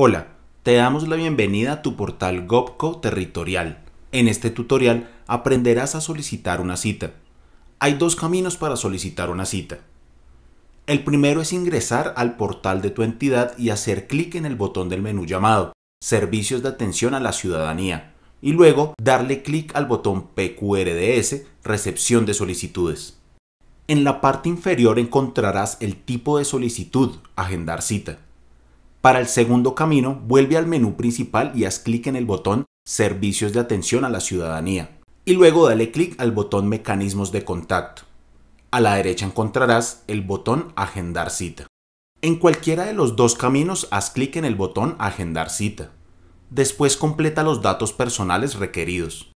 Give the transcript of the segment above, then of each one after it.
Hola, te damos la bienvenida a tu portal Gobco Territorial. En este tutorial aprenderás a solicitar una cita. Hay dos caminos para solicitar una cita. El primero es ingresar al portal de tu entidad y hacer clic en el botón del menú llamado Servicios de Atención a la Ciudadanía y luego darle clic al botón PQRDS Recepción de Solicitudes. En la parte inferior encontrarás el tipo de solicitud, agendar cita. Para el segundo camino, vuelve al menú principal y haz clic en el botón Servicios de atención a la ciudadanía y luego dale clic al botón Mecanismos de contacto. A la derecha encontrarás el botón Agendar cita. En cualquiera de los dos caminos haz clic en el botón Agendar cita. Después completa los datos personales requeridos.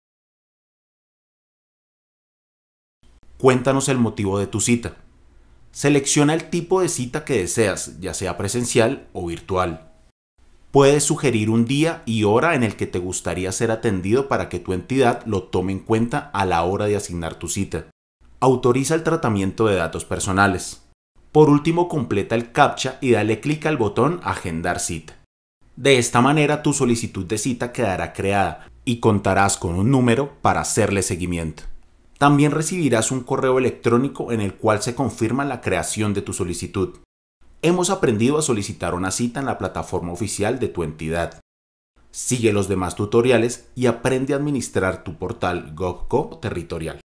Cuéntanos el motivo de tu cita. Selecciona el tipo de cita que deseas, ya sea presencial o virtual. Puedes sugerir un día y hora en el que te gustaría ser atendido para que tu entidad lo tome en cuenta a la hora de asignar tu cita. Autoriza el tratamiento de datos personales. Por último, completa el CAPTCHA y dale clic al botón Agendar cita. De esta manera tu solicitud de cita quedará creada y contarás con un número para hacerle seguimiento. También recibirás un correo electrónico en el cual se confirma la creación de tu solicitud. Hemos aprendido a solicitar una cita en la plataforma oficial de tu entidad. Sigue los demás tutoriales y aprende a administrar tu portal GovCo territorial.